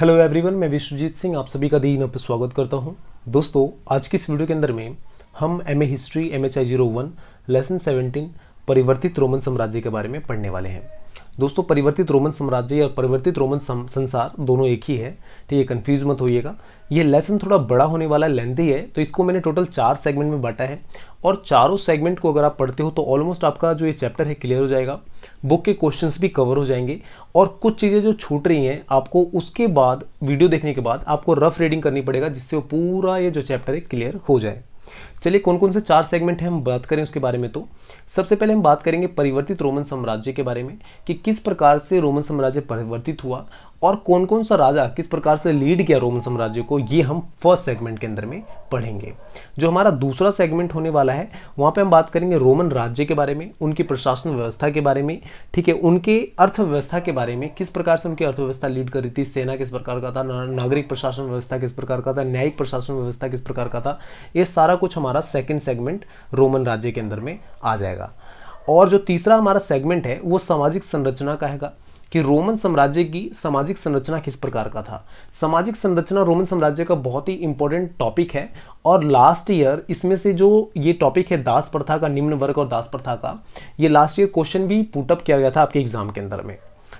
hello everyone मैं विश्वजीत सिंह आप सभी का दिन पर स्वागत करता हूं दोस्तों आज की इस वीडियो के अंदर में हम M A history M H I zero one lesson seventeen परिवर्तित रोमन साम्राज्य के बारे में पढ़ने वाले हैं दोस्तों परिवर्तित रोमन साम्राज्य या परिवर्तित रोमन संसार दोनों एक ही है ठीक है कन्फ्यूज मत होइएगा ये लेसन थोड़ा बड़ा होने वाला लेंथी है तो इसको मैंने टोटल चार सेगमेंट में बांटा है और चारों सेगमेंट को अगर आप पढ़ते हो तो ऑलमोस्ट आपका जो ये चैप्टर है क्लियर हो जाएगा बुक के क्वेश्चंस भी कवर हो जाएंगे और कुछ चीज़ें जो छूट रही हैं आपको उसके बाद वीडियो देखने के बाद आपको रफ रीडिंग करनी पड़ेगा जिससे वो पूरा ये जो चैप्टर है क्लियर हो जाए चलिए कौन कौन से चार सेगमेंट हैं हम बात करें उसके बारे में तो सबसे पहले हम बात करेंगे परिवर्तित रोमन साम्राज्य के बारे में कि किस प्रकार से रोमन साम्राज्य परिवर्तित हुआ और कौन कौन सा राजा किस प्रकार से लीड किया रोमन साम्राज्य को ये हम फर्स्ट सेगमेंट के अंदर में पढ़ेंगे जो हमारा दूसरा सेगमेंट होने वाला है वहाँ पे हम बात करेंगे रोमन राज्य के बारे में उनकी प्रशासन व्यवस्था के बारे में ठीक है उनके अर्थव्यवस्था के बारे में किस प्रकार से उनकी अर्थव्यवस्था लीड कर रही थी सेना किस प्रकार का था नागरिक प्रशासन व्यवस्था किस प्रकार का था न्यायिक प्रशासन व्यवस्था किस प्रकार का था ये सारा कुछ हमारा सेकेंड सेगमेंट रोमन राज्य के अंदर में आ जाएगा और जो तीसरा हमारा सेगमेंट है वो सामाजिक संरचना का हैगा कि रोमन साम्राज्य की सामाजिक संरचना किस प्रकार का था सामाजिक संरचना रोमन साम्राज्य का बहुत ही इंपॉर्टेंट टॉपिक है और लास्ट ईयर इसमें से जो ये टॉपिक है दास प्रथा का निम्न वर्ग और दास प्रथा का ये लास्ट ईयर क्वेश्चन भी पुटअप किया गया था आपके एग्जाम के अंदर में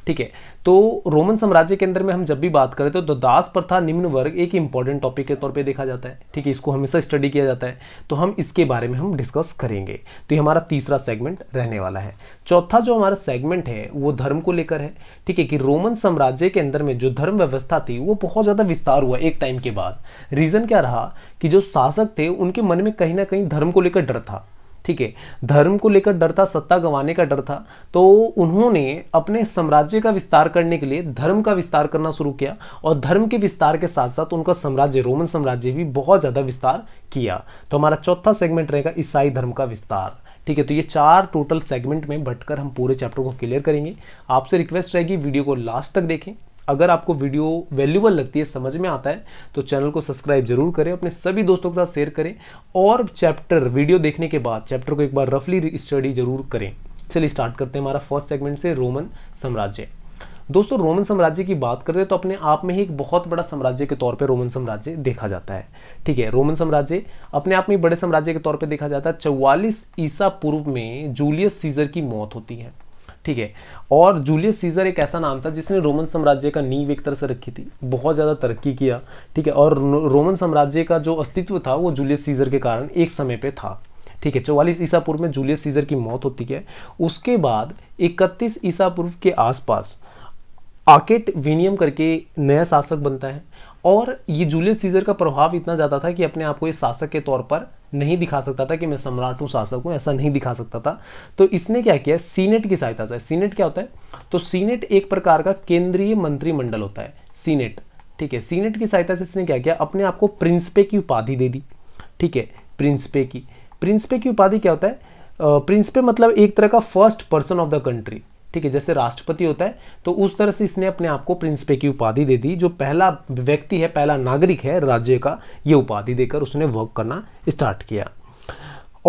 ठीक है तो रोमन साम्राज्य के अंदर में हम जब भी बात करें तो, दास प्रथा निम्न वर्ग एक इंपॉर्टेंट टॉपिक के तौर पे देखा जाता है ठीक है इसको हमेशा स्टडी किया जाता है तो हम इसके बारे में हम डिस्कस करेंगे तो ये हमारा तीसरा सेगमेंट रहने वाला है चौथा जो हमारा सेगमेंट है वो धर्म को लेकर है ठीक है कि रोमन साम्राज्य के अंदर में जो धर्म व्यवस्था थी वो बहुत ज़्यादा विस्तार हुआ एक टाइम के बाद रीज़न क्या रहा कि जो शासक थे उनके मन में कहीं ना कहीं धर्म को लेकर डर था ठीक है धर्म को लेकर डर था सत्ता गंवाने का डर था तो उन्होंने अपने साम्राज्य का विस्तार करने के लिए धर्म का विस्तार करना शुरू किया और धर्म के विस्तार के साथ साथ उनका साम्राज्य रोमन साम्राज्य भी बहुत ज़्यादा विस्तार किया तो हमारा चौथा सेगमेंट रहेगा ईसाई धर्म का विस्तार ठीक है तो ये चार टोटल सेगमेंट में बटकर हम पूरे चैप्टर को क्लियर करेंगे आपसे रिक्वेस्ट रहेगी वीडियो को लास्ट तक देखें अगर आपको वीडियो वैल्यूबल लगती है समझ में आता है तो चैनल को सब्सक्राइब जरूर करें अपने सभी दोस्तों के साथ शेयर करें और चैप्टर वीडियो देखने के बाद चैप्टर को एक बार रफली स्टडी जरूर करें चलिए स्टार्ट करते हैं हमारा फर्स्ट सेगमेंट से रोमन साम्राज्य दोस्तों रोमन साम्राज्य की बात करते हैं तो अपने आप में ही एक बहुत बड़ा साम्राज्य के तौर पर रोमन साम्राज्य देखा जाता है ठीक है रोमन साम्राज्य अपने आप में बड़े साम्राज्य के तौर पर देखा जाता है चौवालीस ईसा पूर्व में जूलियस सीजर की मौत होती है ठीक है और जूलियस सीजर एक ऐसा नाम था जिसने रोमन साम्राज्य का नींव एक तरह से रखी थी बहुत ज़्यादा तरक्की किया ठीक है और रोमन साम्राज्य का जो अस्तित्व था वो जूलियस सीजर के कारण एक समय पर था ठीक है चौवालीस ईसा पूर्व में जूलियस सीजर की मौत होती है उसके बाद इकतीस ईसा पूर्व के आसपास आकेट विनियम करके नया शासक बनता है और ये जूलियस सीजर का प्रभाव इतना ज़्यादा था कि अपने आप को ये शासक के तौर पर नहीं दिखा सकता था कि मैं सम्राट हूँ शासक हूँ ऐसा नहीं दिखा सकता था तो इसने क्या किया सीनेट की सहायता से सीनेट क्या होता है तो सीनेट एक प्रकार का केंद्रीय मंत्रिमंडल होता है सीनेट ठीक है सीनेट की सहायता से इसने क्या किया अपने आप को प्रिंसपे की उपाधि दे दी ठीक है प्रिंसपे की प्रिंसपे की उपाधि क्या होता है प्रिंसपे मतलब एक तरह का first person of the country ठीक है जैसे राष्ट्रपति होता है तो उस तरह से इसने अपने आप को प्रिंसिपे की उपाधि दे दी जो पहला व्यक्ति है पहला नागरिक है राज्य का ये उपाधि देकर उसने वर्क करना स्टार्ट किया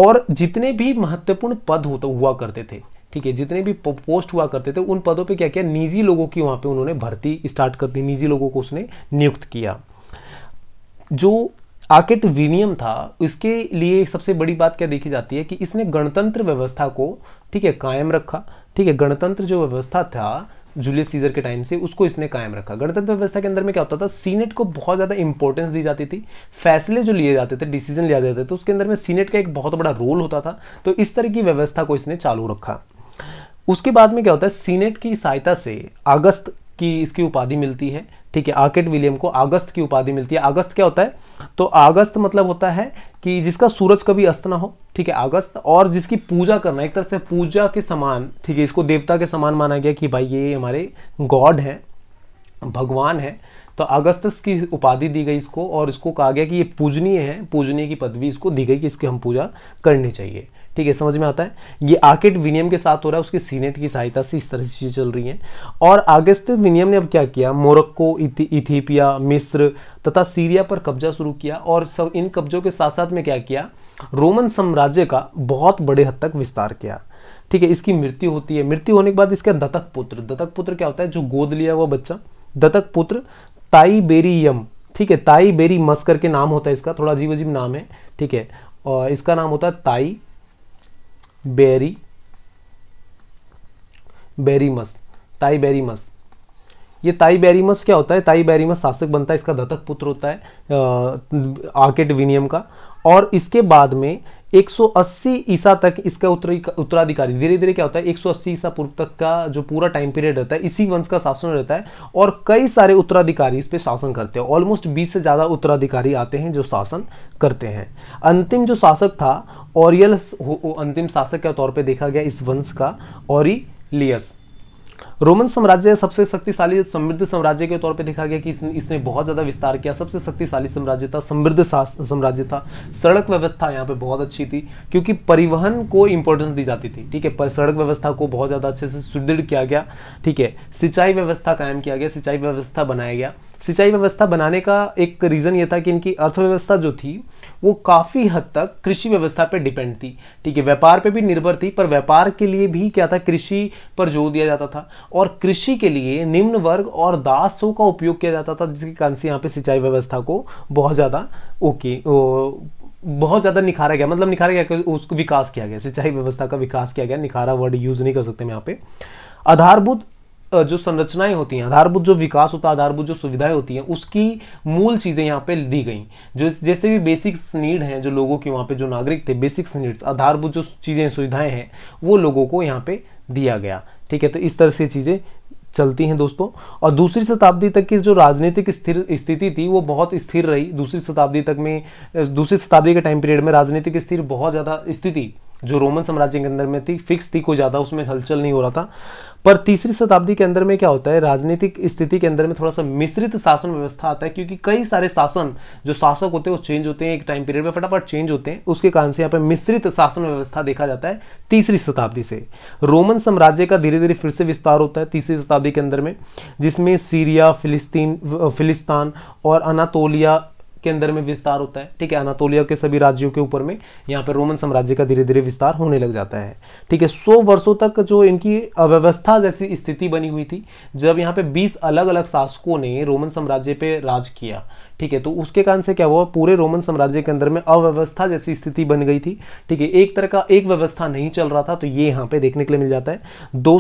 और जितने भी महत्वपूर्ण पद होता हुआ करते थे ठीक है जितने भी पोस्ट हुआ करते थे उन पदों पे क्या किया निजी लोगों की वहाँ पे उन्होंने भर्ती स्टार्ट कर दी निजी लोगों को उसने नियुक्त किया जो आकेट विनियम था उसके लिए सबसे बड़ी बात क्या देखी जाती है कि इसने गणतंत्र व्यवस्था को ठीक है कायम रखा ठीक है गणतंत्र जो व्यवस्था था जूलियस सीजर के टाइम से उसको इसने कायम रखा गणतंत्र व्यवस्था के अंदर में क्या होता था सीनेट को बहुत ज़्यादा इंपॉर्टेंस दी जाती थी फैसले जो लिए जाते थे डिसीजन लिया जाते थे तो उसके अंदर में सीनेट का एक बहुत बड़ा रोल होता था तो इस तरह की व्यवस्था को इसने चालू रखा उसके बाद में क्या होता है सीनेट की सहायता से अगस्त की इसकी उपाधि मिलती है ठीक है आर्केट विलियम को अगस्त की उपाधि मिलती है अगस्त क्या होता है तो अगस्त मतलब होता है कि जिसका सूरज कभी अस्त ना हो ठीक है अगस्त और जिसकी पूजा करना एक तरह से पूजा के समान ठीक है इसको देवता के समान माना गया कि भाई ये हमारे गॉड हैं भगवान है तो अगस्त की उपाधि दी गई इसको और इसको कहा गया कि ये पूजनीय है पूजनीय की पदवी इसको दी गई कि इसकी हम पूजा करनी चाहिए ठीक है समझ में आता है ये आर्किट विनियम के साथ हो रहा है उसके सीनेट की सहायता से इस तरह से चीज़ें चल रही हैं और आगस्त विनियम ने अब क्या किया मोरक्को इथियोपिया मिस्र तथा सीरिया पर कब्जा शुरू किया और सब इन कब्जों के साथ साथ में क्या किया रोमन साम्राज्य का बहुत बड़े हद तक विस्तार किया ठीक है इसकी मृत्यु होती है मृत्यु होने के बाद इसका दत्तक पुत्र दत्तक पुत्र क्या होता है जो गोद लिया हुआ बच्चा दत्तक पुत्र ताइबेरियम ठीक है ताई बेरी मस्कर के नाम होता है इसका थोड़ा अजीब अजीब नाम है ठीक है और इसका नाम होता है ताई बेरी बेरीमस ताई बेरीमस ये ताई बेरीमस क्या होता है ताई बेरीमस शासक बनता है इसका दत्तक पुत्र होता है आकेट विनियम का और इसके बाद में 180 ईसा तक इसका उत्तराधिकारी धीरे धीरे क्या होता है 180 ईसा पूर्व तक का जो पूरा टाइम पीरियड रहता है इसी वंश का शासन रहता है और कई सारे उत्तराधिकारी इस पर शासन करते हैं ऑलमोस्ट 20 से ज़्यादा उत्तराधिकारी आते हैं जो शासन करते हैं अंतिम जो शासक था ओरियल अंतिम शासक के तौर पर देखा गया इस वंश का ओरिलियस रोमन साम्राज्य सबसे शक्तिशाली समृद्ध साम्राज्य के तौर पे देखा गया कि इसने, इसने बहुत ज़्यादा विस्तार किया सबसे शक्तिशाली साम्राज्य था समृद्ध साम्राज्य था सड़क व्यवस्था यहाँ पे बहुत अच्छी थी क्योंकि परिवहन को इंपॉर्टेंस दी जाती थी ठीक है सड़क व्यवस्था को बहुत ज़्यादा अच्छे से सुदृढ़ किया गया ठीक है सिंचाई व्यवस्था कायम किया गया सिंचाई व्यवस्था बनाया गया सिंचाई व्यवस्था बनाने का एक रीज़न ये था कि इनकी अर्थव्यवस्था जो थी वो काफ़ी हद तक कृषि व्यवस्था पर डिपेंड थी ठीक है व्यापार पर भी निर्भर थी पर व्यापार के लिए भी क्या था कृषि पर जोर दिया जाता था और कृषि के लिए निम्न वर्ग और दासों का उपयोग किया जाता था जिसके कारण से यहाँ पे सिंचाई व्यवस्था को बहुत ज़्यादा ओके बहुत ज़्यादा निखारा गया मतलब निखारा गया उसको विकास किया गया सिंचाई व्यवस्था का विकास किया गया निखारा वर्ड यूज़ नहीं कर सकते हम यहाँ पे आधारभूत जो संरचनाएं होती हैं आधारभूत जो विकास होता है आधारभूत जो सुविधाएं होती हैं उसकी मूल चीज़ें यहाँ पे दी गई जो जैसे भी बेसिक्स नीड हैं जो लोगों की वहाँ पे जो नागरिक थे बेसिक्स नीड्स आधारभूत जो चीज़ें सुविधाएं हैं वो लोगों को यहाँ पे दिया गया ठीक है तो इस तरह से चीज़ें चलती हैं दोस्तों और दूसरी शताब्दी तक की जो राजनीतिक स्थिर स्थिति थी वो बहुत स्थिर रही दूसरी शताब्दी तक में दूसरी शताब्दी के टाइम पीरियड में राजनीतिक स्थिर बहुत ज़्यादा स्थिति जो रोमन साम्राज्य के अंदर में थी फिक्स थी कोई ज़्यादा उसमें हलचल नहीं हो रहा था पर तीसरी शताब्दी के अंदर में क्या होता है राजनीतिक स्थिति के अंदर में थोड़ा सा मिश्रित शासन व्यवस्था आता है क्योंकि कई सारे शासन जो शासक होते हैं वो चेंज होते हैं एक टाइम पीरियड में फटाफट चेंज होते हैं उसके कारण से यहाँ पर मिश्रित शासन व्यवस्था देखा जाता है तीसरी शताब्दी से रोमन साम्राज्य का धीरे धीरे फिर से विस्तार होता है तीसरी शताब्दी के अंदर में जिसमें सीरिया फिलिस्तीन फिलिस्तान और अनातोलिया के अंदर में विस्तार होता है ठीक है अनातोलिया के सभी राज्यों के ऊपर में यहाँ पर रोमन साम्राज्य का धीरे धीरे विस्तार होने लग जाता है ठीक है सौ वर्षों तक जो इनकी अव्यवस्था जैसी स्थिति बनी हुई थी जब यहाँ पे बीस अलग अलग शासकों ने रोमन साम्राज्य पे राज किया ठीक है तो उसके कारण से क्या हुआ पूरे रोमन साम्राज्य के अंदर में अव्यवस्था जैसी स्थिति बन गई थी ठीक है एक तरह का एक व्यवस्था नहीं चल रहा था तो ये यहाँ पे देखने के लिए मिल जाता है दो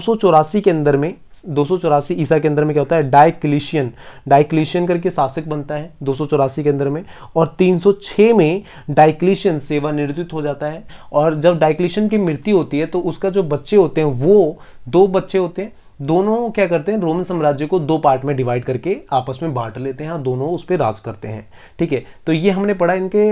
के अंदर में दो ईसा के अंदर में क्या होता है डाइक्लिशियन डाइक्लिशियन करके शासक बनता है दो के अंदर में और 306 में डाइक्लिशियन सेवानिवृत्त हो जाता है और जब डाइक्लिशियन की मृत्यु होती है तो उसका जो बच्चे होते हैं वो दो बच्चे होते हैं दोनों क्या करते हैं रोमन साम्राज्य को दो पार्ट में डिवाइड करके आपस में बांट लेते हैं और दोनों उस पर राज करते हैं ठीक है तो ये हमने पढ़ा इनके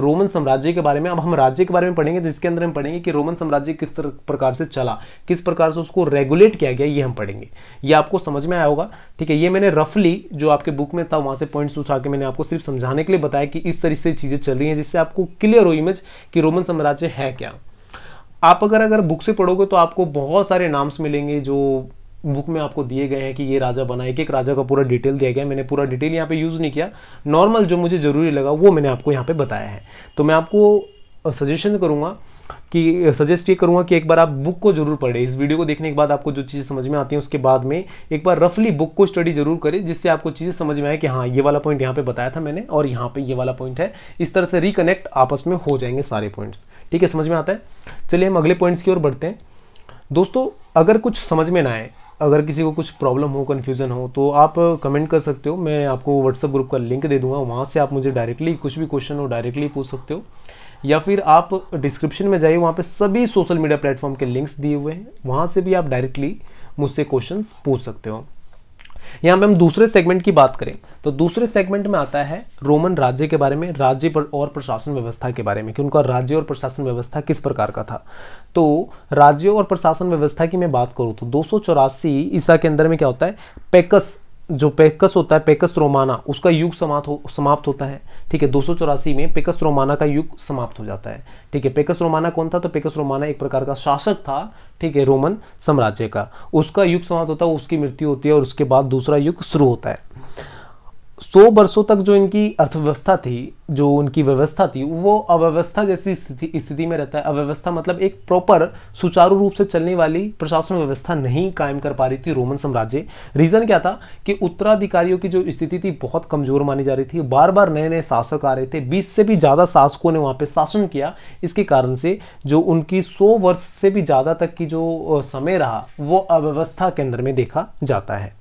रोमन साम्राज्य के बारे में अब हम राज्य के बारे में पढ़ेंगे जिसके तो अंदर हम पढ़ेंगे कि रोमन साम्राज्य किस तरह प्रकार से चला किस प्रकार से उसको रेगुलेट किया गया ये हम पढ़ेंगे ये आपको समझ में आया होगा ठीक है ये मैंने रफली जो आपके बुक में था वहाँ से पॉइंट्स उठा के मैंने आपको सिर्फ समझाने के लिए बताया कि इस तरह से चीज़ें चल रही हैं जिससे आपको क्लियर हो इमेज कि रोमन साम्राज्य है क्या आप अगर अगर बुक से पढ़ोगे तो आपको बहुत सारे नाम्स मिलेंगे जो बुक में आपको दिए गए हैं कि ये राजा बना एक एक राजा का पूरा डिटेल दिया गया मैंने पूरा डिटेल यहाँ पे यूज़ नहीं किया नॉर्मल जो मुझे ज़रूरी लगा वो मैंने आपको यहाँ पे बताया है तो मैं आपको सजेशन करूँगा कि सजेस्ट ये करूँगा कि एक बार आप बुक को जरूर पढ़ें इस वीडियो को देखने के बाद आपको जो चीज़ें समझ में आती हैं उसके बाद में एक बार रफली बुक को स्टडी जरूर करें जिससे आपको चीज़ें समझ में आए कि हाँ ये वाला पॉइंट यहाँ पे बताया था मैंने और यहाँ पे ये वाला पॉइंट है इस तरह से रिकनेक्ट आपस में हो जाएंगे सारे पॉइंट्स ठीक है समझ में आता है चलिए हम अगले पॉइंट्स की ओर बढ़ते हैं दोस्तों अगर कुछ समझ में ना आए अगर किसी को कुछ प्रॉब्लम हो कन्फ्यूज़न हो तो आप कमेंट uh, कर सकते हो मैं आपको व्हाट्सअप ग्रुप का लिंक दे दूंगा वहाँ से आप मुझे डायरेक्टली कुछ भी क्वेश्चन हो डायरेक्टली पूछ सकते हो या फिर आप डिस्क्रिप्शन में जाइए वहाँ पे सभी सोशल मीडिया प्लेटफॉर्म के लिंक्स दिए हुए हैं वहाँ से भी आप डायरेक्टली मुझसे क्वेश्चन पूछ सकते हो यहाँ पे हम दूसरे सेगमेंट की बात करें तो दूसरे सेगमेंट में आता है रोमन राज्य के बारे में राज्य पर और प्रशासन व्यवस्था के बारे में कि उनका राज्य और प्रशासन व्यवस्था किस प्रकार का था तो राज्य और प्रशासन व्यवस्था की मैं बात करूँ तो दो ईसा के अंदर में क्या होता है पेकस जो पेकस होता है पेकस रोमाना उसका युग समाप्त हो समाप्त होता है ठीक है दो में पेकस रोमाना का युग समाप्त हो जाता है ठीक है पेकस रोमाना कौन था तो पेकस रोमाना एक प्रकार का शासक था ठीक है रोमन साम्राज्य का उसका युग समाप्त होता है उसकी मृत्यु होती है और उसके बाद दूसरा युग शुरू होता है सौ वर्षों तक जो इनकी अर्थव्यवस्था थी जो उनकी व्यवस्था थी वो अव्यवस्था जैसी स्थिति स्थिति में रहता है अव्यवस्था मतलब एक प्रॉपर सुचारू रूप से चलने वाली प्रशासन व्यवस्था नहीं कायम कर पा रही थी रोमन साम्राज्य रीज़न क्या था कि उत्तराधिकारियों की जो स्थिति थी बहुत कमज़ोर मानी जा रही थी बार बार नए नए शासक आ रहे थे बीस से भी ज़्यादा शासकों ने वहाँ पर शासन किया इसके कारण से जो उनकी सौ वर्ष से भी ज़्यादा तक की जो समय रहा वो अव्यवस्था केंद्र में देखा जाता है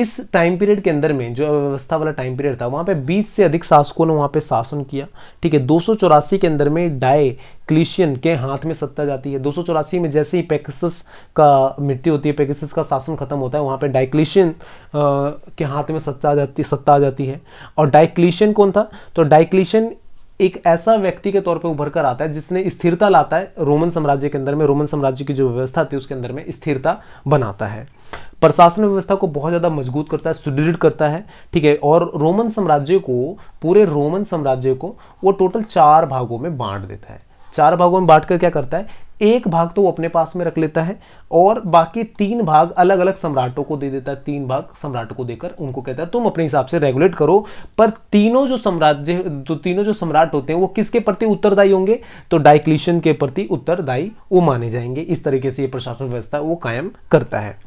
इस टाइम पीरियड के अंदर में जो अव्यवस्था वाला टाइम पीरियड था वहाँ पे 20 से अधिक शासकों ने वहाँ पे शासन किया ठीक है दो के अंदर में डाए क्लिशियन के हाथ में सत्ता जाती है दो में जैसे ही पैकेसिस का मृत्यु होती है पैकेसिस का शासन खत्म होता है वहाँ पे डाइक्लिशियन के हाथ में सत्ता आ जाती सत्ता आ जाती है और डाइक्लिशियन कौन था तो डाइक्लिशियन एक ऐसा व्यक्ति के तौर पे उभर कर आता है जिसने स्थिरता लाता है रोमन साम्राज्य के अंदर में रोमन साम्राज्य की जो व्यवस्था थी उसके अंदर में स्थिरता बनाता है प्रशासन व्यवस्था को बहुत ज़्यादा मजबूत करता है सुदृढ़ करता है ठीक है और रोमन साम्राज्य को पूरे रोमन साम्राज्य को वो टोटल चार भागों में बांट देता है चार भागों में बांट कर क्या करता है एक भाग तो वो अपने पास में रख लेता है और बाकी तीन भाग अलग अलग सम्राटों को दे देता है तीन भाग सम्राटों को देकर उनको कहता है तुम अपने हिसाब से रेगुलेट करो पर तीनों जो साम्राज्य जो तीनों जो सम्राट होते हैं वो किसके प्रति उत्तरदायी होंगे तो डाइक्लिशन के प्रति उत्तरदायी वो माने जाएंगे इस तरीके से ये प्रशासन व्यवस्था वो कायम करता है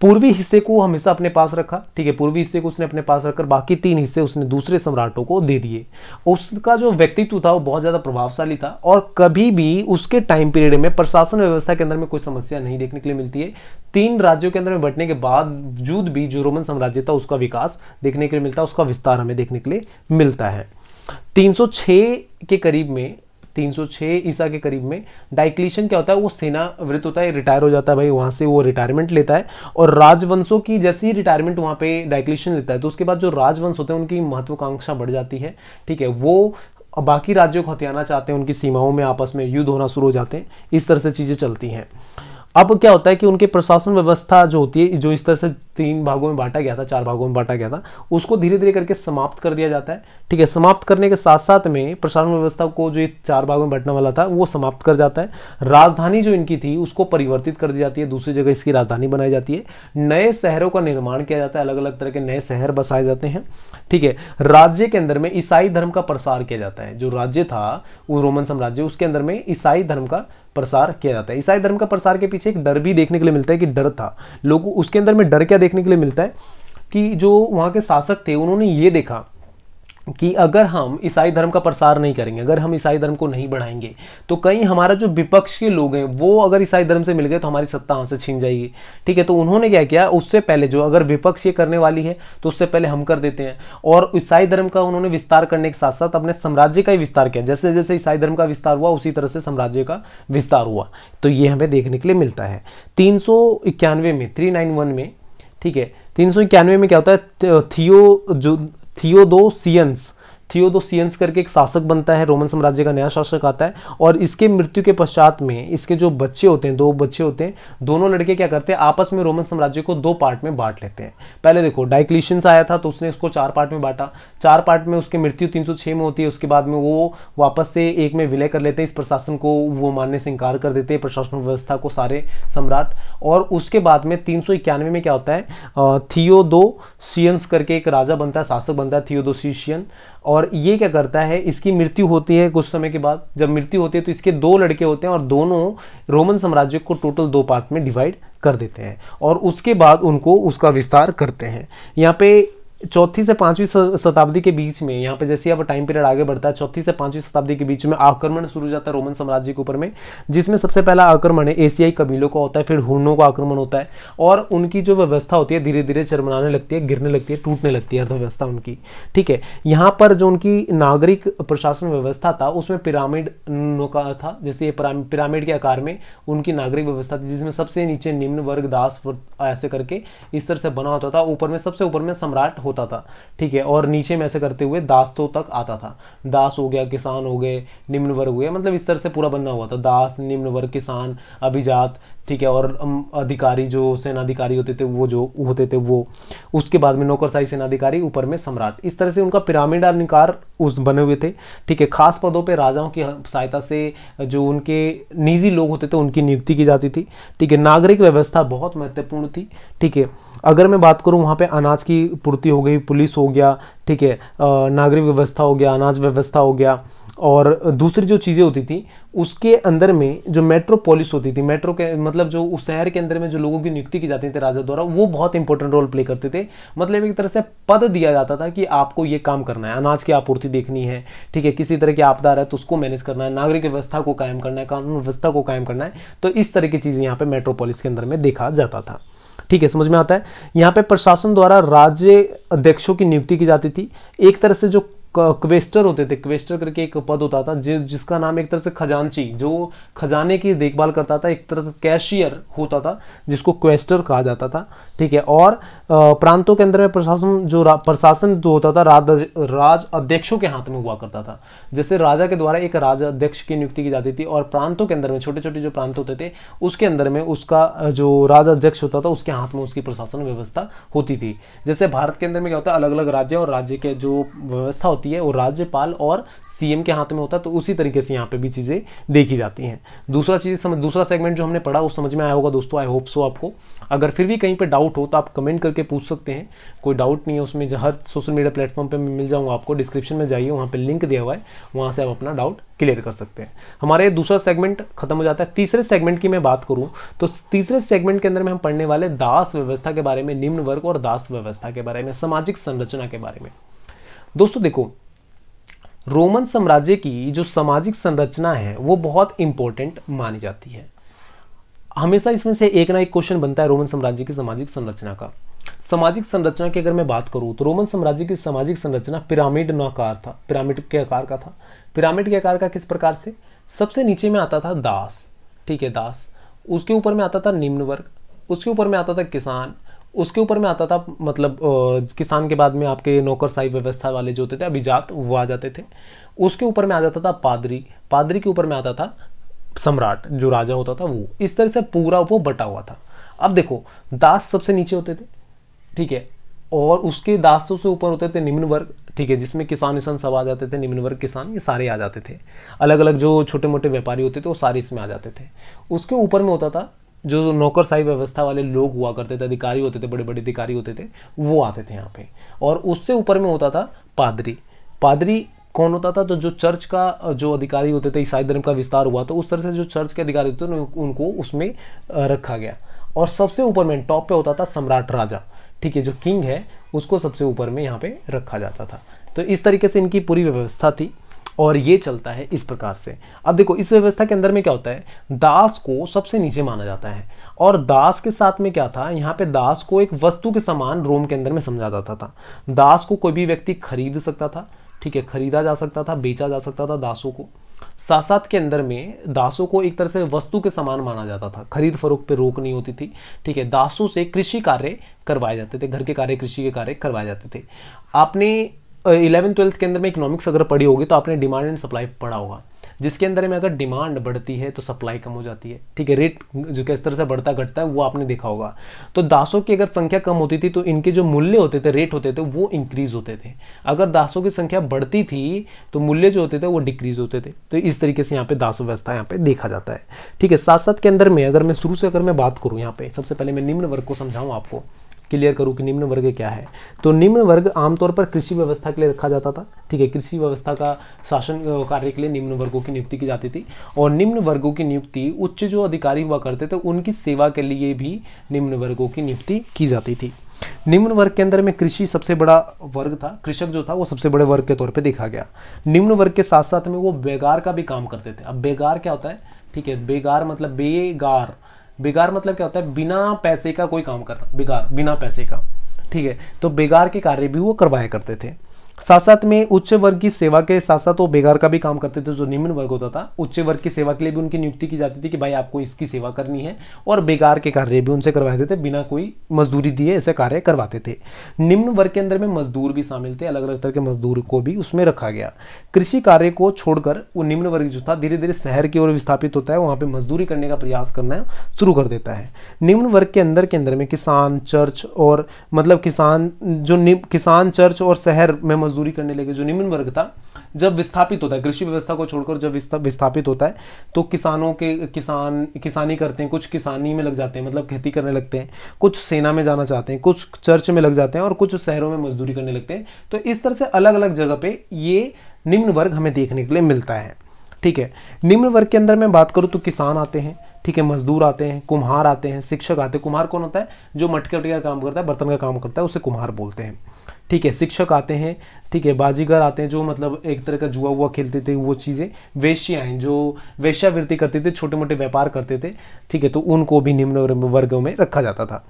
पूर्वी हिस्से को हमेशा अपने पास रखा ठीक है पूर्वी हिस्से को उसने अपने पास रखकर बाकी तीन हिस्से उसने दूसरे सम्राटों को दे दिए उसका जो व्यक्तित्व था वो बहुत ज़्यादा प्रभावशाली था और कभी भी उसके टाइम पीरियड में प्रशासन व्यवस्था के अंदर में कोई समस्या नहीं देखने के लिए मिलती है तीन राज्यों के अंदर में बंटने के बावजूद भी जो रोमन साम्राज्य था उसका विकास देखने के लिए मिलता है उसका विस्तार हमें देखने के लिए मिलता है 306 के करीब में 306 ईसा के करीब में डाइक्लेशन क्या होता है वो सेना वृत्त होता है रिटायर हो जाता है भाई वहाँ से वो रिटायरमेंट लेता है और राजवंशों की जैसे ही रिटायरमेंट वहाँ पे डाइक्लेशन लेता है तो उसके बाद जो राजवंश होते हैं उनकी महत्वाकांक्षा बढ़ जाती है ठीक है वो बाकी राज्यों को हथियाना चाहते हैं उनकी सीमाओं में आपस में युद्ध होना शुरू हो जाते हैं इस तरह से चीज़ें चलती हैं अब क्या होता है कि उनके प्रशासन व्यवस्था जो होती है जो इस तरह से तीन भागों में बांटा गया था चार भागों में बांटा गया था उसको धीरे धीरे करके समाप्त कर दिया जाता है ठीक है समाप्त करने के साथ साथ में प्रशासन व्यवस्था को जो चार भागों में बांटने वाला था वो समाप्त कर जाता है राजधानी जो इनकी थी उसको परिवर्तित कर दी जाती है दूसरी जगह इसकी राजधानी बनाई जाती है नए शहरों का निर्माण किया जाता है अलग अलग तरह के नए शहर बसाए जाते हैं ठीक है राज्य के अंदर में ईसाई धर्म का प्रसार किया जाता है जो राज्य था वो रोमन साम्राज्य उसके अंदर में ईसाई धर्म का प्रसार किया जाता है ईसाई धर्म का प्रसार के पीछे एक डर भी देखने के लिए मिलता है कि डर था लोग उसके अंदर में डर क्या देखने के लिए मिलता है कि जो वहाँ के शासक थे उन्होंने ये देखा कि अगर हम ईसाई धर्म का प्रसार नहीं करेंगे अगर हम ईसाई धर्म को नहीं बढ़ाएंगे तो कहीं हमारा जो विपक्ष के लोग हैं वो अगर ईसाई धर्म से मिल गए तो हमारी सत्ता वहाँ से छीन जाएगी ठीक है तो उन्होंने क्या किया उससे पहले जो अगर विपक्ष ये करने वाली है तो उससे पहले हम कर देते हैं और ईसाई धर्म का उन्होंने विस्तार करने के साथ साथ अपने साम्राज्य का ही विस्तार किया जैसे जैसे ईसाई धर्म का विस्तार हुआ उसी तरह से साम्राज्य का विस्तार हुआ तो ये हमें देखने के लिए मिलता है तीन में थ्री में ठीक है तीन में क्या होता है थियो जो थियोदोसियंस थियोदोसियंस तो करके एक शासक बनता है रोमन साम्राज्य का नया शासक आता है और इसके मृत्यु के पश्चात में इसके जो बच्चे होते हैं दो बच्चे होते हैं दोनों लड़के क्या करते हैं आपस में रोमन साम्राज्य को दो पार्ट में बांट लेते हैं पहले देखो डाइक्लिशंस आया था तो उसने इसको चार पार्ट में बांटा चार पार्ट में उसकी मृत्यु तीन में होती है उसके बाद में वो वापस से एक में विलय कर लेते हैं इस प्रशासन को वो मानने से इनकार कर देते हैं प्रशासन व्यवस्था को सारे सम्राट और उसके बाद में तीन में क्या होता है थियोदोसियंस करके एक राजा बनता है शासक बनता है थियोदोसियन और ये क्या करता है इसकी मृत्यु होती है कुछ समय के बाद जब मृत्यु होती है तो इसके दो लड़के होते हैं और दोनों रोमन साम्राज्य को टोटल दो पार्ट में डिवाइड कर देते हैं और उसके बाद उनको उसका विस्तार करते हैं यहाँ पे चौथी से पांचवी शताब्दी के बीच में यहाँ पे जैसे अब टाइम पीरियड आगे बढ़ता है चौथी से पांचवी शताब्दी के बीच में आक्रमण शुरू जाता है रोमन साम्राज्य के ऊपर में जिसमें सबसे पहला आक्रमण है एशियाई कबीलों का होता है फिर हुनों का आक्रमण होता है और उनकी जो व्यवस्था होती है धीरे धीरे चरमराने लगती है गिरने लगती है टूटने लगती है अर्थव्यवस्था उनकी ठीक है यहाँ पर जो उनकी नागरिक प्रशासन व्यवस्था था उसमें पिरामिड का था जैसे ये पिरामिड के आकार में उनकी नागरिक व्यवस्था थी जिसमें सबसे नीचे निम्न वर्ग दास ऐसे करके इस तरह से बना होता था ऊपर में सबसे ऊपर में सम्राट होता था ठीक है और नीचे में ऐसे करते हुए दास्तों तक आता था दास हो गया किसान हो गए निम्न वर्ग गया मतलब इस तरह से पूरा बनना हुआ था दास निम्न वर्ग किसान अभिजात ठीक है और अधिकारी जो सेनाधिकारी होते थे वो जो होते थे वो उसके बाद में नौकरशाही सेनाधिकारी ऊपर में सम्राट इस तरह से उनका पिरामिड निकार उस बने हुए थे ठीक है खास पदों पे राजाओं की सहायता से जो उनके निजी लोग होते थे उनकी नियुक्ति की जाती थी ठीक है नागरिक व्यवस्था बहुत महत्वपूर्ण थी ठीक है अगर मैं बात करूँ वहाँ पर अनाज की पूर्ति हो गई पुलिस हो गया ठीक है नागरिक व्यवस्था हो गया अनाज व्यवस्था हो गया और दूसरी जो चीज़ें होती थी उसके अंदर में जो मेट्रोपोलिस होती थी मेट्रो के मतलब जो उस शहर के अंदर में जो लोगों की नियुक्ति की जाती थी राजा द्वारा वो बहुत इंपॉर्टेंट रोल प्ले करते थे मतलब एक तरह से पद दिया जाता था कि आपको ये काम करना है अनाज की आपूर्ति देखनी है ठीक है किसी तरह की आपदा है तो उसको मैनेज करना है नागरिक व्यवस्था को कायम करना है कानून व्यवस्था को कायम करना है तो इस तरह की चीज़ें यहाँ पर मेट्रोपोलिस के अंदर में देखा जाता था ठीक है समझ में आता है यहाँ पे प्रशासन द्वारा राज्य अध्यक्षों की नियुक्ति की जाती थी एक तरह से जो क्वेस्टर होते थे क्वेस्टर करके एक पद होता था जिस जिसका नाम एक तरह से खजांची जो खजाने की देखभाल करता था एक तरह से कैशियर होता था जिसको क्वेस्टर कहा जाता था ठीक है और प्रांतों के अंदर में प्रशासन जो प्रशासन जो होता था राज राज अध्यक्षों के हाथ में हुआ करता था जैसे राजा के द्वारा एक राज अध्यक्ष की नियुक्ति की जाती थी और प्रांतों के अंदर में छोटे छोटे जो प्रांत होते थे उसके अंदर में उसका जो राज अध्यक्ष होता था उसके हाथ में उसकी प्रशासन व्यवस्था होती थी जैसे भारत के अंदर में क्या होता है अलग अलग राज्य और राज्य के जो व्यवस्था होती है वो राज्यपाल और सीएम के हाथ में होता है तो उसी तरीके से यहाँ पे भी चीज़ें देखी जाती हैं दूसरा चीज़ समझ दूसरा सेगमेंट जो हमने पढ़ा वो समझ में आया होगा दोस्तों आई होप सो आपको अगर फिर भी कहीं पर डाउट हो तो आप कमेंट करके पूछ सकते हैं कोई डाउट नहीं है उसमें हर सोशल मीडिया प्लेटफॉर्म पर मिल जाऊँगा आपको डिस्क्रिप्शन में जाइए वहाँ पर लिंक दिया हुआ है वहाँ से आप अपना डाउट क्लियर कर सकते हैं हमारा ये दूसरा सेगमेंट खत्म हो जाता है तीसरे सेगमेंट की मैं बात करूं तो तीसरे सेगमेंट के अंदर में हम पढ़ने वाले दास व्यवस्था के बारे में निम्न वर्ग और दास व्यवस्था के बारे में सामाजिक संरचना के बारे में दोस्तों देखो रोमन साम्राज्य की जो सामाजिक संरचना है वो बहुत इंपॉर्टेंट मानी जाती है हमेशा इसमें से एक ना एक क्वेश्चन बनता है रोमन साम्राज्य की सामाजिक संरचना का सामाजिक संरचना की अगर मैं बात करूँ तो रोमन साम्राज्य की सामाजिक संरचना पिरामिड नाकार था पिरामिड के आकार का था पिरामिड के आकार का किस प्रकार से सबसे नीचे में आता था दास ठीक है दास उसके ऊपर में आता था निम्न वर्ग उसके ऊपर में आता था किसान उसके ऊपर में आता था मतलब किसान के बाद में आपके नौकरशाही व्यवस्था वाले जो होते थे अभिजात वो आ जाते थे उसके ऊपर में आ जाता था पादरी पादरी के ऊपर में आता था सम्राट जो राजा होता था वो इस तरह से पूरा वो बटा हुआ था अब देखो दास सबसे नीचे होते थे ठीक है और उसके दासों से ऊपर होते थे निम्न वर्ग ठीक है जिसमें किसान विसान सब आ जाते थे निम्न वर्ग किसान ये सारे आ जाते थे अलग अलग जो छोटे मोटे व्यापारी होते थे वो सारे इसमें आ जाते थे उसके ऊपर में होता था जो नौकरशाही व्यवस्था वाले लोग हुआ करते थे अधिकारी होते थे बड़े बड़े अधिकारी होते थे वो आते थे यहाँ पे और उससे ऊपर में होता था पादरी पादरी कौन होता था तो जो चर्च का जो अधिकारी होते थे ईसाई धर्म का विस्तार हुआ तो उस तरह से जो चर्च के अधिकारी होते थे उनको उसमें रखा गया और सबसे ऊपर में टॉप पे होता था सम्राट राजा ठीक है जो किंग है उसको सबसे ऊपर में यहाँ पे रखा जाता था तो इस तरीके से इनकी पूरी व्यवस्था थी और ये चलता है इस प्रकार से अब देखो इस व्यवस्था के अंदर में क्या होता है दास को सबसे नीचे माना जाता है और दास के साथ में क्या था यहाँ पे दास को एक वस्तु के समान रोम के अंदर में समझा जाता था दास को कोई भी व्यक्ति खरीद सकता था ठीक है खरीदा जा सकता था बेचा जा सकता था दासों को साथ साथ के अंदर में दासों को एक तरह से वस्तु के समान माना जाता था खरीद फरोख पे रोक नहीं होती थी ठीक है दासों से कृषि कार्य करवाए जाते थे घर के कार्य कृषि के कार्य करवाए जाते थे आपने इलेवन ट्वेल्थ के अंदर में इकोनॉमिक्स अगर पढ़ी होगी तो आपने डिमांड एंड सप्लाई पढ़ा होगा जिसके अंदर में अगर डिमांड बढ़ती है तो सप्लाई कम हो जाती है ठीक है रेट जो किस तरह से बढ़ता घटता है वो आपने देखा होगा तो दासों की अगर संख्या कम होती थी तो इनके जो मूल्य होते थे रेट होते थे वो इंक्रीज होते थे अगर दासों की संख्या बढ़ती थी तो मूल्य जो होते थे वो डिक्रीज होते थे तो इस तरीके से यहाँ पे दासो व्यवस्था यहाँ पे देखा जाता है ठीक है साथ साथ के अंदर में अगर मैं शुरू से अगर मैं बात करूँ यहाँ पे सबसे पहले मैं निम्न वर्ग को समझाऊँ आपको क्लियर करूँ कि निम्न वर्ग क्या है तो निम्न वर्ग आमतौर पर कृषि व्यवस्था के लिए रखा जाता था ठीक है कृषि व्यवस्था का शासन कार्य के लिए निम्न वर्गों की नियुक्ति की जाती थी और निम्न वर्गों की नियुक्ति उच्च जो अधिकारी हुआ करते थे उनकी सेवा के लिए भी निम्न वर्गों की नियुक्ति की जाती थी निम्न वर्ग के अंदर में कृषि सबसे बड़ा वर्ग था कृषक जो था वो सबसे बड़े वर्ग के तौर पे देखा गया निम्न वर्ग के साथ साथ में वो बेगार का भी काम करते थे अब बेगार क्या होता है ठीक है बेगार मतलब बेगार बिगार मतलब क्या होता है बिना पैसे का कोई काम करना बिगाड़ बिना पैसे का ठीक है तो बेगार के कार्य भी वो करवाया करते थे साथ साथ में उच्च वर्ग की सेवा के साथ साथ वो बेगार का भी काम करते थे जो निम्न वर्ग होता था उच्च वर्ग की सेवा के लिए भी उनकी नियुक्ति की जाती थी कि भाई आपको इसकी सेवा करनी है और बेगार के कार्य भी उनसे करवाते थे बिना कोई मजदूरी दिए ऐसे कार्य करवाते थे निम्न वर्ग के अंदर में मजदूर भी शामिल थे अलग अलग तरह के मजदूर को भी उसमें रखा गया कृषि कार्य को छोड़कर वो निम्न वर्ग जो था धीरे धीरे शहर की ओर विस्थापित होता है वहाँ पर मजदूरी करने का प्रयास करना शुरू कर देता है निम्न वर्ग के अंदर के अंदर में किसान चर्च और मतलब किसान जो किसान चर्च और शहर में मजदूरी करने लगे जो निम्न वर्ग था जब विस्थापित होता है कृषि व्यवस्था को छोड़कर जब विस्थापित होता है तो किसानों के किसान किसानी करते हैं कुछ किसानी में लग जाते हैं मतलब खेती करने लगते हैं कुछ सेना में जाना चाहते हैं कुछ चर्च में लग जाते हैं और कुछ शहरों में मजदूरी करने लगते हैं तो इस तरह से अलग अलग जगह पर ये निम्न वर्ग हमें देखने के लिए मिलता है ठीक है निम्न वर्ग के अंदर मैं बात करूँ तो किसान आते हैं ठीक है मजदूर आते हैं कुम्हार आते हैं शिक्षक आते हैं कुम्हार कौन होता है जो मटके वटके का काम करता है बर्तन का काम करता है उसे कुम्हार बोलते हैं ठीक है शिक्षक आते हैं ठीक है बाजीगर आते हैं जो मतलब एक तरह का जुआ हुआ खेलते थे वो चीज़ें वेश्याएं जो वेश्यावृत्ति करते थे छोटे मोटे व्यापार करते थे ठीक है तो उनको भी निम्न वर्गों में रखा जाता था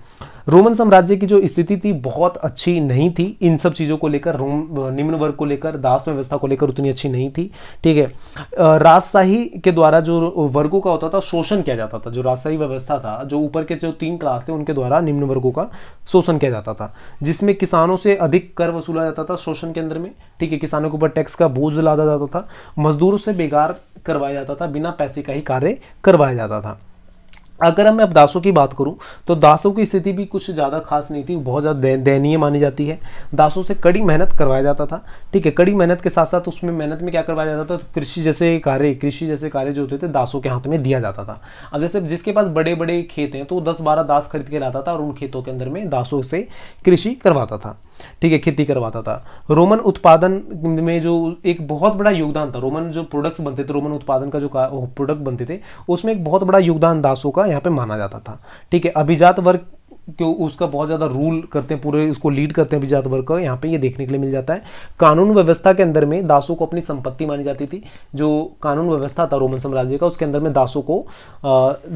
रोमन साम्राज्य की जो स्थिति थी बहुत अच्छी नहीं थी इन सब चीज़ों को लेकर रोम निम्न वर्ग को लेकर दास व्यवस्था को लेकर उतनी अच्छी नहीं थी ठीक है राजशाही के द्वारा जो वर्गों का होता था शोषण किया जाता था जो राजशाही व्यवस्था था जो ऊपर के जो तीन क्लास थे उनके द्वारा निम्न वर्गों का शोषण किया जाता था जिसमें किसानों से अधिक कर वसूला जाता था शोषण के अंदर में ठीक है किसानों के ऊपर टैक्स का बोझ लादा जाता था मजदूरों से बेकार करवाया जाता था बिना पैसे का ही कार्य करवाया जाता था अगर हम मैं अब दासों की बात करूं तो दासों की स्थिति भी कुछ ज़्यादा खास नहीं थी बहुत ज़्यादा दयनीय मानी जाती है दासों से कड़ी मेहनत करवाया जाता था ठीक है कड़ी मेहनत के साथ साथ उसमें मेहनत में क्या करवाया जाता था तो कृषि जैसे कार्य कृषि जैसे कार्य जो होते थे दासों के हाथ में दिया जाता था अब जैसे जिसके पास बड़े बड़े खेत हैं तो वो दस बारह दास खरीद के लाता था और उन खेतों के अंदर में दासों से कृषि करवाता था ठीक है खेती करवाता था रोमन उत्पादन में जो एक बहुत बड़ा योगदान था रोमन जो प्रोडक्ट्स बनते थे रोमन उत्पादन का जो प्रोडक्ट बनते थे उसमें एक बहुत बड़ा योगदान दासों का यहाँ पे माना जाता था ठीक है अभिजात वर्ग क्यों उसका बहुत ज़्यादा रूल करते हैं पूरे उसको लीड करते हैं अभिजात वर्ग का यहाँ पे ये देखने के लिए मिल जाता है कानून व्यवस्था के अंदर में दासों को अपनी संपत्ति मानी जाती थी जो कानून व्यवस्था था रोमन साम्राज्य का उसके अंदर में दासों को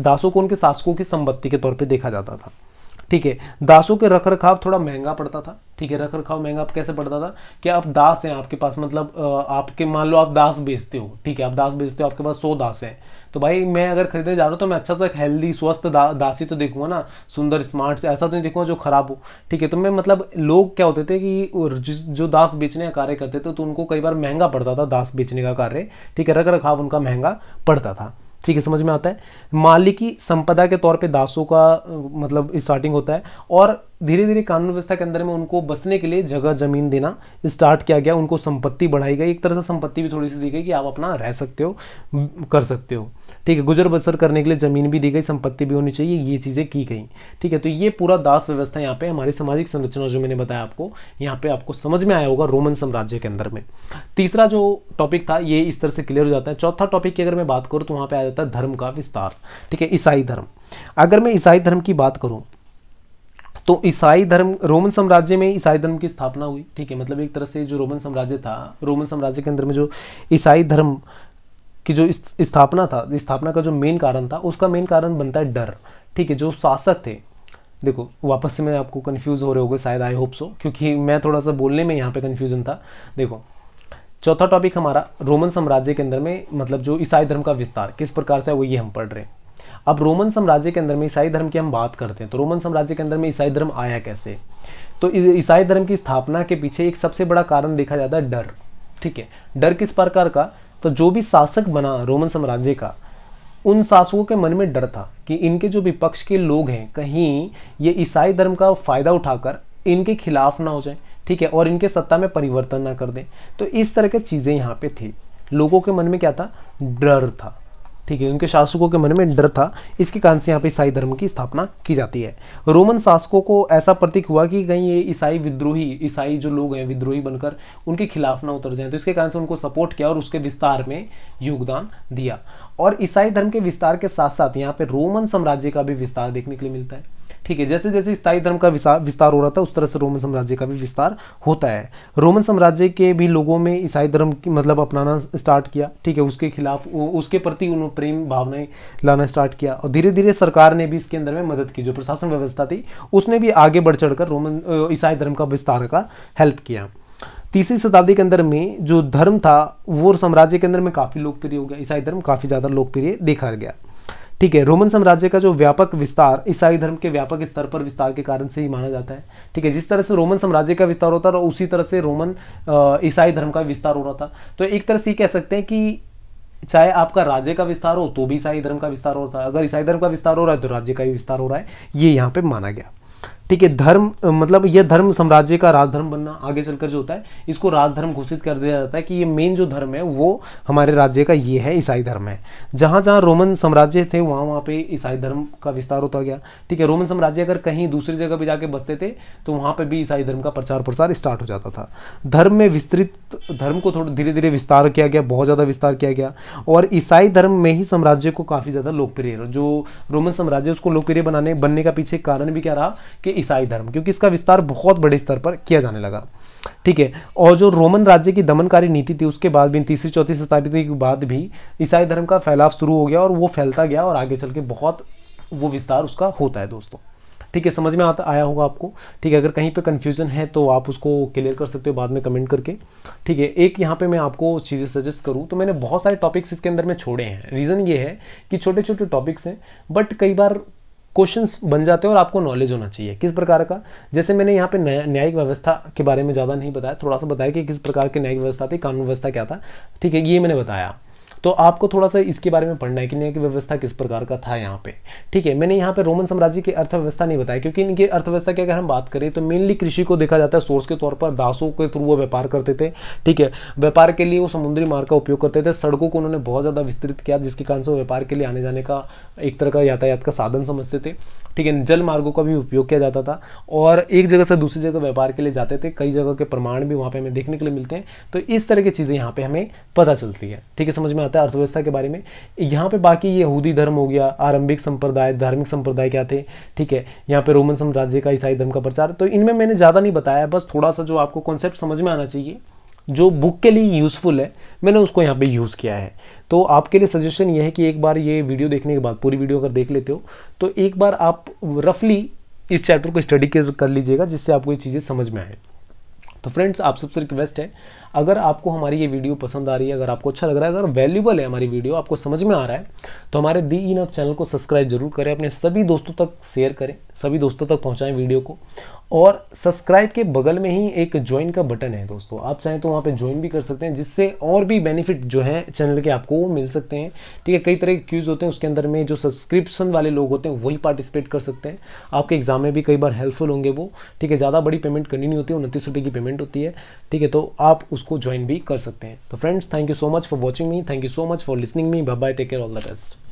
दासों को उनके शासकों की संपत्ति के तौर पर देखा जाता था ठीक है दासों के रख रखाव थोड़ा महंगा पड़ता था ठीक है रख रखाव महंगा कैसे पड़ता था कि आप दास हैं आपके पास मतलब आपके मान लो आप दास बेचते हो ठीक है आप दास बेचते हो आपके पास सौ दास हैं तो भाई मैं अगर खरीदने जा रहा हूँ तो मैं अच्छा सा हेल्दी स्वस्थ दा, दासी तो देखूंगा ना सुंदर स्मार्ट ऐसा तो नहीं देखूंगा जो खराब हो ठीक है तो मैं मतलब लोग क्या होते थे कि जो दास बेचने का कार्य करते थे तो उनको कई बार महंगा पड़ता था दास बेचने का कार्य ठीक है रख रखाव उनका महंगा पड़ता था ठीक है समझ में आता है मालिकी संपदा के तौर पे दासों का मतलब स्टार्टिंग होता है और धीरे धीरे कानून व्यवस्था के अंदर में उनको बसने के लिए जगह जमीन देना स्टार्ट किया गया उनको संपत्ति बढ़ाई गई एक तरह से संपत्ति भी थोड़ी सी दी गई कि आप अपना रह सकते हो कर सकते हो ठीक है गुजर बसर करने के लिए ज़मीन भी दी गई संपत्ति भी होनी चाहिए ये चीज़ें की गई ठीक है तो ये पूरा दास व्यवस्था यहाँ पे हमारी सामाजिक संरचना जो मैंने बताया आपको यहाँ पे आपको समझ में आया होगा रोमन साम्राज्य के अंदर में तीसरा जो टॉपिक था ये इस तरह से क्लियर हो जाता है चौथा टॉपिक की अगर मैं बात करूँ तो वहाँ पर आ जाता है धर्म का विस्तार ठीक है ईसाई धर्म अगर मैं ईसाई धर्म की बात करूँ तो ईसाई धर्म रोमन साम्राज्य में ईसाई धर्म की स्थापना हुई ठीक है मतलब एक तरह से जो रोमन साम्राज्य था रोमन साम्राज्य के अंदर में जो ईसाई धर्म की जो स्थापना था स्थापना का जो मेन कारण था उसका मेन कारण बनता है डर ठीक है जो शासक थे देखो वापस से मैं आपको कन्फ्यूज़ हो रहे हो शायद आई होप सो क्योंकि मैं थोड़ा सा बोलने में यहाँ पे कन्फ्यूजन था देखो चौथा टॉपिक हमारा रोमन साम्राज्य के अंदर में मतलब जो ईसाई धर्म का विस्तार किस प्रकार से है वो ये हम पढ़ रहे हैं अब रोमन साम्राज्य के अंदर में ईसाई धर्म की हम बात करते हैं तो रोमन साम्राज्य के अंदर में ईसाई धर्म आया कैसे तो ईसाई धर्म की स्थापना के पीछे एक सबसे बड़ा कारण देखा जाता है डर ठीक है डर किस प्रकार का तो जो भी शासक बना रोमन साम्राज्य का उन शासकों के मन में डर था कि इनके जो विपक्ष के लोग हैं कहीं ये ईसाई धर्म का फ़ायदा उठाकर इनके खिलाफ ना हो जाए ठीक है और इनके सत्ता में परिवर्तन ना कर दें तो इस तरह की चीज़ें यहाँ पे थी लोगों के मन में क्या था डर था ठीक है उनके शासकों के मन में डर था इसके कारण से यहाँ पे ईसाई धर्म की स्थापना की जाती है रोमन शासकों को ऐसा प्रतीक हुआ कि कहीं ये ईसाई विद्रोही ईसाई जो लोग हैं विद्रोही बनकर उनके खिलाफ ना उतर जाए तो इसके कारण से उनको सपोर्ट किया और उसके विस्तार में योगदान दिया और ईसाई धर्म के विस्तार के साथ साथ यहाँ पे रोमन साम्राज्य का भी विस्तार देखने के लिए मिलता है ठीक है जैसे जैसे ईसाई धर्म का विस्तार हो रहा था उस तरह से रोमन साम्राज्य का भी विस्तार होता है रोमन साम्राज्य के भी लोगों में ईसाई धर्म की मतलब अपनाना स्टार्ट किया ठीक है उसके खिलाफ उसके प्रति उन्होंने प्रेम भावनाएं लाना स्टार्ट किया और धीरे धीरे सरकार ने भी इसके अंदर में मदद की जो प्रशासन व्यवस्था थी उसने भी आगे बढ़ चढ़कर रोमन ईसाई धर्म का विस्तार का हेल्प किया तीसरी शताब्दी के अंदर में जो धर्म था वो साम्राज्य के अंदर में काफ़ी लोकप्रिय हो गया ईसाई धर्म काफ़ी ज़्यादा लोकप्रिय देखा गया ठीक है रोमन साम्राज्य का जो व्यापक विस्तार ईसाई धर्म के व्यापक स्तर पर विस्तार के कारण से ही माना जाता है ठीक है जिस तरह से रोमन साम्राज्य का विस्तार होता था उसी तरह से रोमन ईसाई धर्म का विस्तार हो रहा था तो एक तरह से ये कह सकते हैं कि चाहे आपका राज्य का विस्तार हो तो भी ईसाई धर्म का विस्तार होता है अगर ईसाई धर्म का विस्तार हो रहा है तो राज्य का भी विस्तार हो रहा है ये यहाँ पे माना गया ठीक है धर्म मतलब यह धर्म साम्राज्य का राजधर्म बनना आगे चलकर जो होता है इसको राजधर्म घोषित कर दिया जाता है कि ये मेन जो धर्म है वो हमारे राज्य का ये है ईसाई धर्म है जहाँ जहाँ रोमन साम्राज्य थे वहाँ वहाँ पे ईसाई धर्म का विस्तार होता गया ठीक है रोमन साम्राज्य अगर कहीं दूसरी जगह पर जाके बसते थे तो वहाँ पर भी ईसाई धर्म का प्रचार प्रसार स्टार्ट हो जाता था धर्म में विस्तृत धर्म को थोड़ा धीरे धीरे विस्तार किया गया बहुत ज़्यादा विस्तार किया गया और ईसाई धर्म में ही साम्राज्य को काफ़ी ज़्यादा लोकप्रिय जो रोमन साम्राज्य उसको लोकप्रिय बनाने बनने का पीछे कारण भी क्या रहा कि ईसाई धर्म क्योंकि इसका विस्तार बहुत बड़े स्तर पर किया जाने लगा ठीक है और जो रोमन राज्य की दमनकारी नीति थी उसके बाद भी तीसरी चौथी शताब्दी के बाद भी ईसाई धर्म का फैलाव शुरू हो गया और वो फैलता गया और आगे चल के बहुत वो विस्तार उसका होता है दोस्तों ठीक है समझ में आता आया होगा आपको ठीक है अगर कहीं पे कन्फ्यूजन है तो आप उसको क्लियर कर सकते हो बाद में कमेंट करके ठीक है एक यहाँ पे मैं आपको चीज़ें सजेस्ट करूँ तो मैंने बहुत सारे टॉपिक्स इसके अंदर में छोड़े हैं रीज़न ये है कि छोटे छोटे टॉपिक्स हैं बट कई बार क्वेश्चंस बन जाते हैं और आपको नॉलेज होना चाहिए किस प्रकार का जैसे मैंने यहाँ पे न्यायिक व्यवस्था के बारे में ज़्यादा नहीं बताया थोड़ा सा बताया कि किस प्रकार की न्यायिक व्यवस्था थी कानून व्यवस्था क्या था ठीक है ये मैंने बताया तो आपको थोड़ा सा इसके बारे में पढ़ना है कि कि व्यवस्था किस प्रकार का था यहाँ पे ठीक है मैंने यहाँ पे रोमन साम्राज्य की अर्थव्यवस्था नहीं बताया क्योंकि इनकी अर्थव्यवस्था की अगर हम बात करें तो मेनली कृषि को देखा जाता है सोर्स के तौर पर दासों के थ्रू वो व्यापार करते थे ठीक है व्यापार के लिए वो समुद्री मार्ग का उपयोग करते थे सड़कों को उन्होंने बहुत ज़्यादा विस्तृत किया जिसके कारण से वो व्यापार के लिए आने जाने का एक तरह का यातायात का साधन समझते थे ठीक है जल मार्गों का भी उपयोग किया जाता था और एक जगह से दूसरी जगह व्यापार के लिए जाते थे कई जगह के प्रमाण भी वहाँ पर हमें देखने के लिए मिलते हैं तो इस तरह की चीज़ें यहाँ पे हमें पता चलती है ठीक है समझ में आता आता है अर्थव्यवस्था के बारे में यहाँ पे बाकी यहूदी धर्म हो गया आरंभिक संप्रदाय धार्मिक संप्रदाय क्या थे ठीक है यहाँ पे रोमन साम्राज्य का ईसाई धर्म का प्रचार तो इनमें मैंने ज़्यादा नहीं बताया बस थोड़ा सा जो आपको कॉन्सेप्ट समझ में आना चाहिए जो बुक के लिए यूज़फुल है मैंने उसको यहाँ पे यूज़ किया है तो आपके लिए सजेशन ये है कि एक बार ये वीडियो देखने के बाद पूरी वीडियो अगर देख लेते हो तो एक बार आप रफली इस चैप्टर को स्टडी कर लीजिएगा जिससे आपको ये चीज़ें समझ में आए तो फ्रेंड्स आप सबसे रिक्वेस्ट है अगर आपको हमारी ये वीडियो पसंद आ रही है अगर आपको अच्छा लग रहा है अगर वैल्यूबल है हमारी वीडियो आपको समझ में आ रहा है तो हमारे दी इन अप चैनल को सब्सक्राइब जरूर करें अपने सभी दोस्तों तक शेयर करें सभी दोस्तों तक पहुँचाएँ वीडियो को और सब्सक्राइब के बगल में ही एक ज्वाइन का बटन है दोस्तों आप चाहें तो वहाँ पे ज्वाइन भी कर सकते हैं जिससे और भी बेनिफिट जो है चैनल के आपको वो मिल सकते हैं ठीक है कई तरह के क्यूज़ होते हैं उसके अंदर में जो सब्सक्रिप्शन वाले लोग होते हैं वही पार्टिसिपेट कर सकते हैं आपके एग्जाम में भी कई बार हेल्पफुल होंगे वो ठीक है ज़्यादा बड़ी पेमेंट करनी नहीं होती है उनतीस की पेमेंट होती है ठीक है तो आप उस उसको ज्वाइन भी कर सकते हैं तो friends thank you so much for watching me thank you so much for listening me bye take care all the best